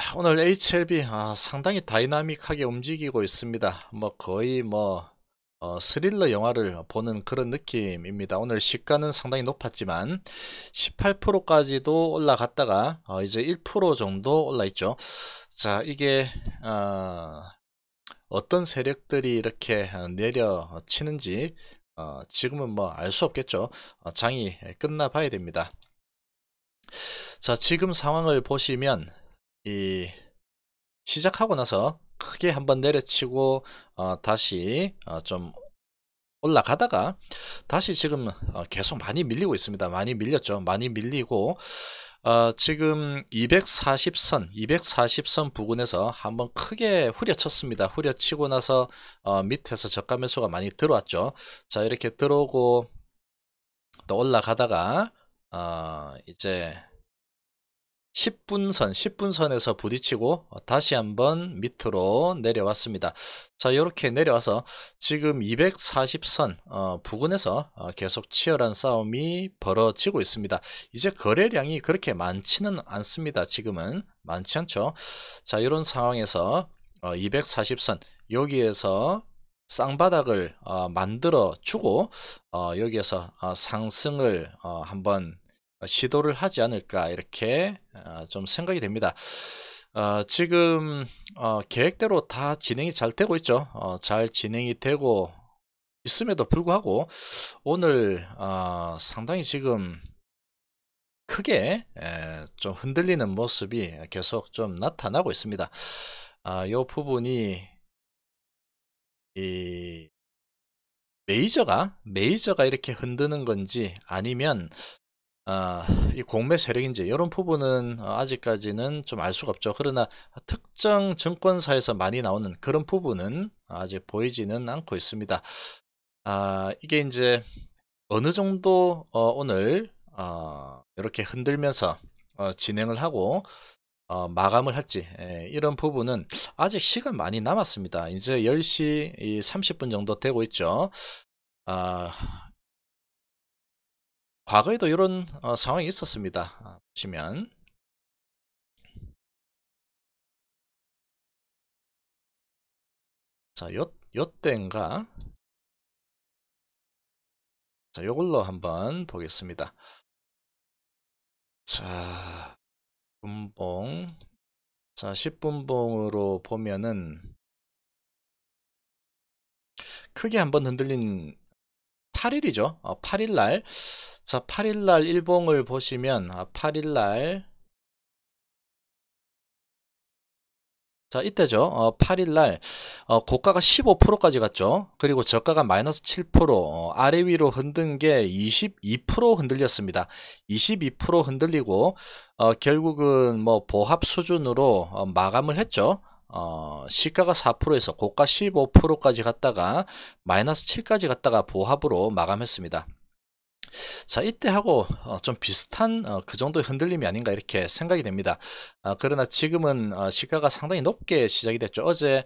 자 오늘 HLB 아, 상당히 다이나믹하게 움직이고 있습니다 뭐 거의 뭐 어, 스릴러 영화를 보는 그런 느낌입니다 오늘 시가는 상당히 높았지만 18%까지도 올라갔다가 어, 이제 1% 정도 올라 있죠 자 이게 어, 어떤 세력들이 이렇게 내려치는지 어, 지금은 뭐 알 수 없겠죠 어, 장이 끝나 봐야 됩니다 자 지금 상황을 보시면 이 시작하고 나서 크게 한번 내려치고 어, 다시 어, 좀 올라가다가 다시 지금 어, 계속 많이 밀리고 있습니다. 많이 밀렸죠. 많이 밀리고 어, 지금 240선, 240선 부근에서 한번 크게 후려쳤습니다. 후려치고 나서 어, 밑에서 저가 매수가 많이 들어왔죠. 자 이렇게 들어오고 또 올라가다가 어, 이제 10분선, 10분선에서 부딪히고 다시 한번 밑으로 내려왔습니다. 자, 이렇게 내려와서 지금 240선 어, 부근에서 어, 계속 치열한 싸움이 벌어지고 있습니다. 이제 거래량이 그렇게 많지는 않습니다. 지금은 많지 않죠. 자, 이런 상황에서 어, 240선 여기에서 쌍바닥을 어, 만들어 주고 어, 여기에서 어, 상승을 한번 어, 시도를 하지 않을까 이렇게 어, 좀 생각이 됩니다. 어, 지금 어, 계획대로 다 진행이 잘 되고 있죠. 어, 잘 진행이 되고 있음에도 불구하고 오늘 어, 상당히 지금 크게 에, 좀 흔들리는 모습이 계속 좀 나타나고 있습니다. 이 아, 부분이 이 메이저가 메이저가 이렇게 흔드는 건지 아니면 아, 이 공매 세력인지 여론 포부는 어, 아직까지는 좀 알 수가 없죠. 그러나 특정 증권사에서 많이 나오는 그런 부분은 아직 보이지는 않고 있습니다. 아, 이게 이제 어느 정도 어, 오늘 어, 이렇게 흔들면서 어, 진행을 하고 어, 마감을 할지 에, 예, 이런 부분은 아직 시간 많이 남았습니다. 이제 10시 30분 정도 되고 있죠. 아, 과거에도 이런 어, 상황이 있었습니다. 아, 보시면 자, 요, 요땐가 자, 요걸로 한번 보겠습니다. 자, 분봉 자, 10분봉으로 보면은 크게 한번 흔들린 8일이죠. 어, 8일 날 자, 8일날 일봉을 보시면 8일날 아, 자 이때죠 어, 8일날 어, 고가가 15%까지 갔죠 그리고 저가가 마이너스 7% 어, 아래 위로 흔든 게 22% 흔들렸습니다 22% 흔들리고 어, 결국은 뭐 보합 수준으로 어, 마감을 했죠 어, 시가가 4%에서 고가 15%까지 갔다가 마이너스 7까지 갔다가 보합으로 마감했습니다 자 이때하고 어, 좀 비슷한 어, 그 정도의 흔들림이 아닌가 이렇게 생각이 됩니다 아, 그러나 지금은 어, 시가가 상당히 높게 시작이 됐죠 어제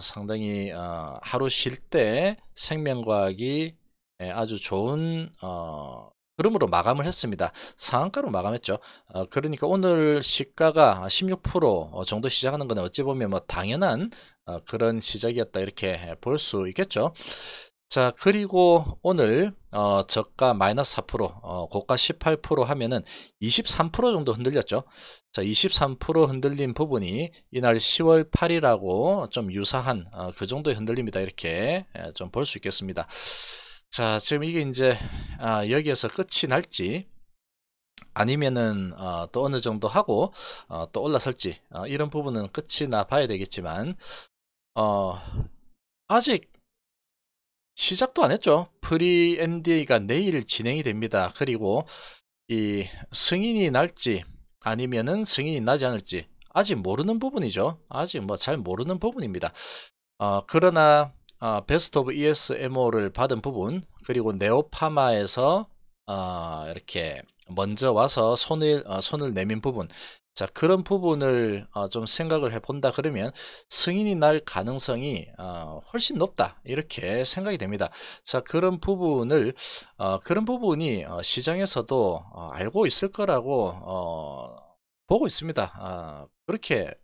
상당히 하루 쉴 때 생명과학이 예, 아주 좋은 흐름으로 마감을 했습니다 상한가로 마감했죠 그러니까 오늘 시가가 16% 정도 시작하는 건 어찌 보면 뭐 당연한 그런 시작이었다 이렇게 볼 수 있겠죠 자 그리고 오늘 어, 저가 마이너스 4% 어, 고가 18% 하면은 23% 정도 흔들렸죠 자 23% 흔들린 부분이 이날 10월 8일하고 좀 유사한 어, 그 정도의 흔들립니다 이렇게 예, 좀볼 수 있겠습니다 자 지금 이게 이제 아, 여기에서 끝이 날지 아니면은 어, 또 어느 정도 하고 어, 또 올라설지 어, 이런 부분은 끝이 나 봐야 되겠지만 어, 아직 시작도 안 했죠. 프리 NDA가 내일 진행이 됩니다. 그리고 이 승인이 날지 아니면은 승인이 나지 않을지 아직 모르는 부분이죠. 아직 뭐 잘 모르는 부분입니다. 어, 그러나 어, 베스트 오브 ESMO를 받은 부분 그리고 네오파마에서 어, 이렇게 먼저 와서 손을 어, 손을 내민 부분 자 그런 부분을 어, 좀 생각을 해본다 그러면 승인이 날 가능성이 어, 훨씬 높다 이렇게 생각이 됩니다 자 그런 부분을 어, 그런 부분이 어, 시장에서도 어, 알고 있을 거라고 어, 보고 있습니다 아, 그렇게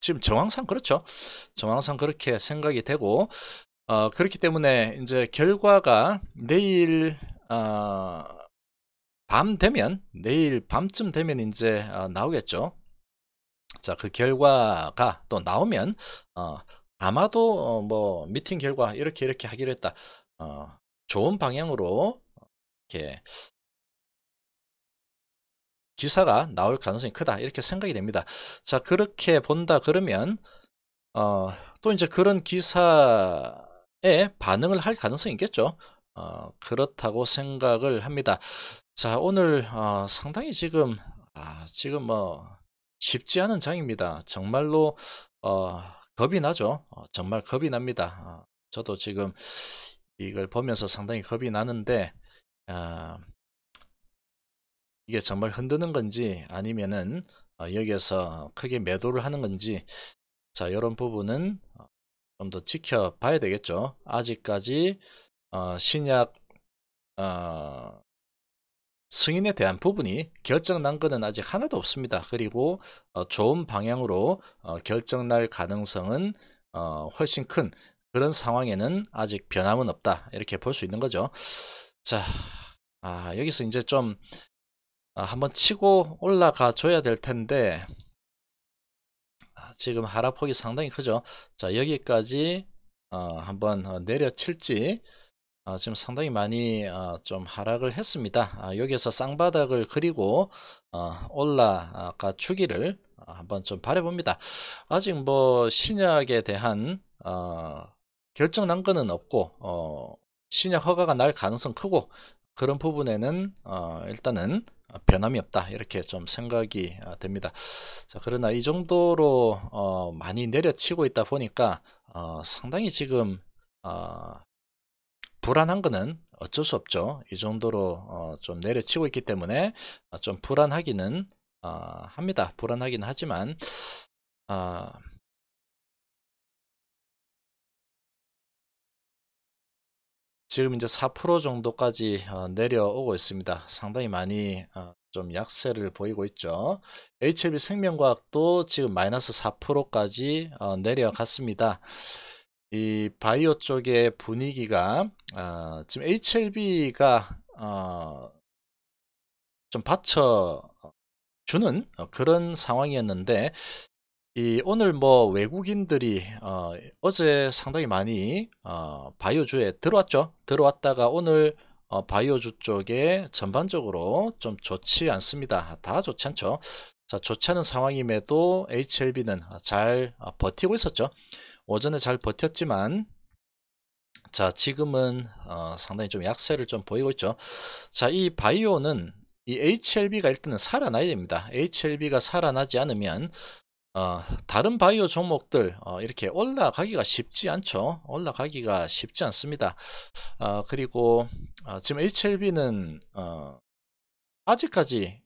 지금 정황상 그렇죠 정황상 그렇게 생각이 되고 그렇기 때문에 이제 결과가 내일 밤 되면 내일 밤쯤 되면 이제 어, 나오겠죠. 자 그 결과가 또 나오면 어, 아마도 어, 뭐 미팅 결과 이렇게 이렇게 하기로 했다. 어, 좋은 방향으로 이렇게 기사가 나올 가능성이 크다 이렇게 생각이 됩니다. 자 그렇게 본다 그러면 어, 또 이제 그런 기사에 반응을 할 가능성이 있겠죠. 어, 그렇다고 생각을 합니다. 자, 오늘 어, 상당히 지금 아, 지금 뭐 쉽지 않은 장입니다. 정말로 어, 겁이 나죠. 어, 정말 겁이 납니다. 어, 저도 지금 이걸 보면서 상당히 겁이 나는데 어, 이게 정말 흔드는 건지 아니면은 어, 여기에서 크게 매도를 하는 건지 자 이런 부분은 어, 좀더 지켜봐야 되겠죠. 아직까지 어, 신약 어, 승인에 대한 부분이 결정난 것은 아직 하나도 없습니다. 그리고 어, 좋은 방향으로 어, 결정날 가능성은 어, 훨씬 큰 그런 상황에는 아직 변함은 없다. 이렇게 볼 수 있는 거죠. 자, 아, 여기서 이제 좀 아, 한번 치고 올라가 줘야 될 텐데 아, 지금 하락폭이 상당히 크죠. 자, 여기까지 어, 한번 어, 내려칠지 아, 지금 상당히 많이 아, 좀 하락을 했습니다. 아, 여기에서 쌍바닥을 그리고 아, 올라가 주기를 한번 좀 바래봅니다. 아직 뭐 신약에 대한 어, 결정 난 거는 없고 어, 신약 허가가 날 가능성 크고 그런 부분에는 어, 일단은 변함이 없다 이렇게 좀 생각이 됩니다. 자, 그러나 이 정도로 어, 많이 내려치고 있다 보니까 어, 상당히 지금 어, 불안한 거는 어쩔 수 없죠. 이 정도로 어, 좀 내려치고 있기 때문에 어, 좀 불안하기는 어, 합니다. 불안하기는 하지만 어, 지금 이제 4% 정도까지 어, 내려오고 있습니다. 상당히 많이 어, 좀 약세를 보이고 있죠. HLB 생명과학도 지금 마이너스 4%까지 어, 내려갔습니다. 이 바이오 쪽의 분위기가 어, 지금 HLB가 어, 좀 받쳐 주는 그런 상황이었는데 이 오늘 뭐 외국인들이 어, 어제 상당히 많이 어, 바이오주에 들어왔죠. 들어왔다가 오늘 어, 바이오주 쪽에 전반적으로 좀 좋지 않습니다. 다 좋지 않죠. 자, 좋지 않은 상황임에도 HLB는 잘 어, 버티고 있었죠. 오전에 잘 버텼지만 자 지금은 어, 상당히 좀 약세를 좀 보이고 있죠 자이 바이오는 이 HLB가 일단은 살아나야 됩니다 HLB가 살아나지 않으면 어, 다른 바이오 종목들 어, 이렇게 올라가기가 쉽지 않죠 올라가기가 쉽지 않습니다 어, 그리고 어, 지금 HLB는 어, 아직까지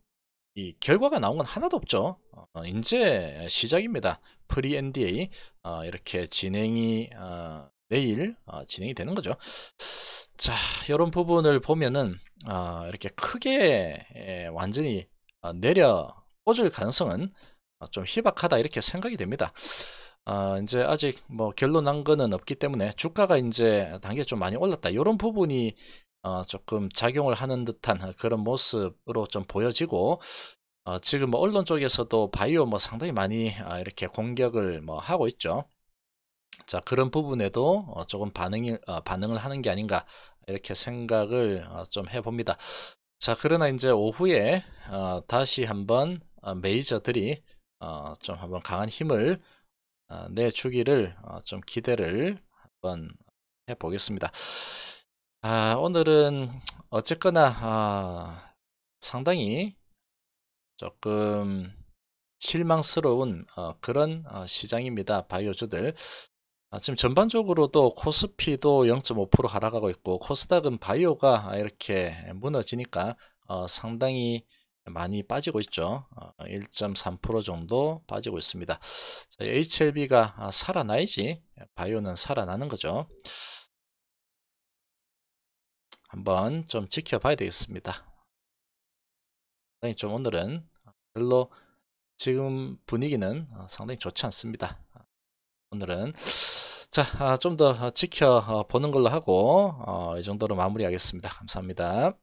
이 결과가 나온 건 하나도 없죠 어, 이제 시작입니다 프리 NDA 어, 이렇게 진행이 어, 내일 어, 진행이 되는 거죠. 자, 이런 부분을 보면은 이렇게 크게 예, 완전히 내려 꽂을 가능성은 좀 희박하다 이렇게 생각이 됩니다. 이제 아직 뭐 결론 난 거는 없기 때문에 주가가 이제 단계 좀 많이 올랐다. 이런 부분이 어, 조금 작용을 하는 듯한 그런 모습으로 좀 보여지고 어, 지금 뭐 언론 쪽에서도 바이오 뭐 상당히 많이 아, 이렇게 공격을 뭐 하고 있죠. 자 그런 부분에도 어, 조금 반응이 어, 반응을 하는 게 아닌가 이렇게 생각을 어, 좀 해봅니다. 자 그러나 이제 오후에 어, 다시 한번 어, 메이저들이 어, 좀 한번 강한 힘을 어, 내주기를 어, 좀 기대를 한번 해보겠습니다. 아, 오늘은 어쨌거나 아, 상당히 조금 실망스러운 어, 그런 어, 시장입니다. 바이오주들. 아, 지금 전반적으로도 코스피도 0.5% 하락하고 있고 코스닥은 바이오가 이렇게 무너지니까 어, 상당히 많이 빠지고 있죠. 1.3% 어, 정도 빠지고 있습니다. HLB가 아, 살아나야지 바이오는 살아나는 거죠. 한번 좀 지켜봐야 되겠습니다. 상당히 좀 오늘은 어, 별로 지금 분위기는 어, 상당히 좋지 않습니다. 어, 오늘은 자, 아, 좀더 지켜보는 걸로 하고 이 정도로 마무리하겠습니다. 감사합니다.